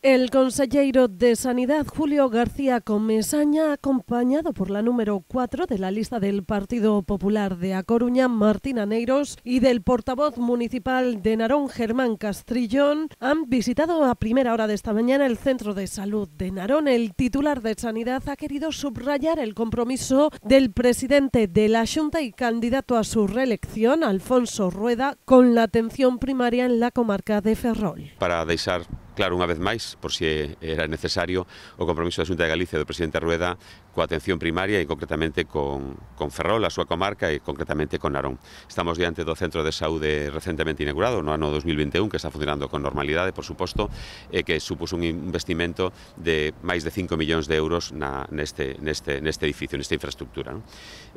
El consejero de Sanidad, Julio García Comesaña, acompañado por la número 4 de la lista del Partido Popular de A Coruña, Martina Neiros, y del portavoz municipal de Narón, Germán Castrillón, han visitado a primera hora de esta mañana el Centro de Salud de Narón. El titular de Sanidad ha querido subrayar el compromiso del presidente de la Junta y candidato a su reelección, Alfonso Rueda, con la atención primaria en la comarca de Ferrol. Para dejar claro unha vez máis, por si era necesario, o compromiso da Xunta de Galicia do presidente Rueda coa atención primaria e concretamente con, con Ferrol, a súa comarca e concretamente con Narón. Estamos diante do centro de saúde recentemente inaugurado no ano 2021 que está funcionando con normalidade, por suposto, e que supuso un investimento de máis de 5 millóns de euros na, neste, neste, neste edificio, nesta infraestructura. Non?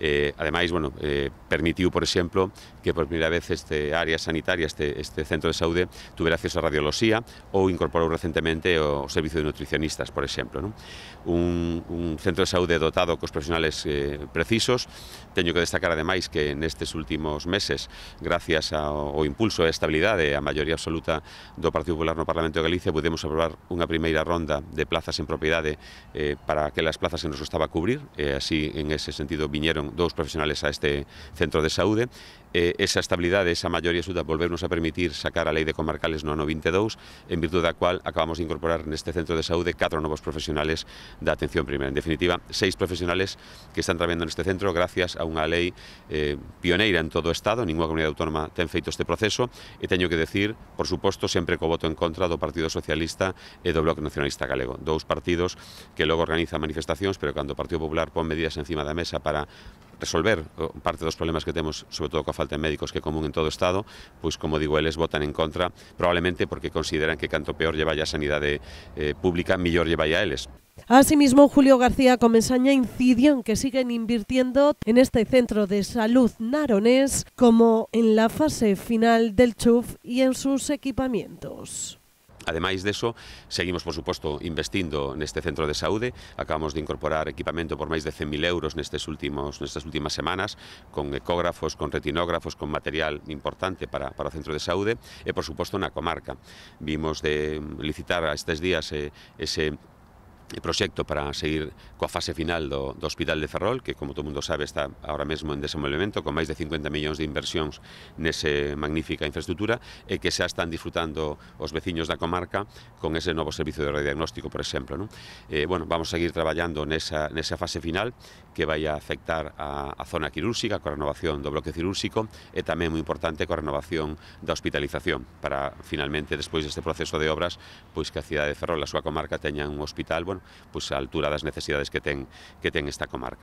Eh, ademais, bueno, eh, permitiu, por exemplo, que por primeira vez este área sanitaria, este, este centro de saúde, tuvera acceso a radioloxía ou incorporación incorporou recentemente o Servicio de Nutricionistas, por exemplo. Non? Un, un centro de saúde dotado cos profesionales eh, precisos. Teño que destacar, ademais, que nestes últimos meses, gracias ao, ao impulso e a estabilidade a maioría absoluta do Partido Popular no Parlamento de Galicia, pudemos aprobar unha primeira ronda de plazas en propiedade eh, para aquelas plazas que nos gustaba cubrir. Eh, así, en ese sentido, viñeron dous profesionales a este centro de saúde eh, esa estabilidade, esa maioría absoluta volvernos a permitir sacar a lei de comarcales no ano 22, en virtud da cual acabamos de incorporar neste centro de saúde catro novos profesionales da atención primaria. En definitiva, seis profesionales que están trabendo neste centro gracias a unha lei eh, pioneira en todo o Estado, ninguna comunidade autónoma ten feito este proceso, e teño que decir, por suposto, sempre co voto en contra do Partido Socialista e do Bloque Nacionalista Galego. Dous partidos que logo organizan manifestacións, pero cando o Partido Popular pon medidas encima da mesa para resolver parte de los problemas que tenemos, sobre todo con falta de médicos que es común en todo Estado, pues como digo, ellos votan en contra, probablemente porque consideran que cuanto peor lleva ya sanidad eh, pública, mejor lleva ya ellos. Asimismo, Julio García Comensaña incidió en que siguen invirtiendo en este centro de salud naronés como en la fase final del CHUF y en sus equipamientos. Ademais deso, seguimos, por suposto, investindo neste centro de saúde, acabamos de incorporar equipamento por máis de 100.000 euros nestes últimos, nestas últimas semanas, con ecógrafos, con retinógrafos, con material importante para, para o centro de saúde, e, por suposto, na comarca. Vimos de licitar a estes días eh, ese proxecto para seguir coa fase final do, do Hospital de Ferrol, que como todo mundo sabe está ahora mesmo en desenvolvemento, con máis de 50 millóns de inversións nese magnífica infraestructura, e que xa están disfrutando os veciños da comarca con ese novo servicio de radiagnóstico, por exemplo. Non? Eh, bueno, vamos a seguir traballando nesa, nesa fase final que vai a afectar a, a zona quirúrxica, coa renovación do bloque cirúrxico, e tamén moi importante coa renovación da hospitalización, para finalmente, despois deste proceso de obras, pois que a cidade de Ferrol, a súa comarca, teña un hospital, bueno, pues a altura de las necesidades que ten esta comarca.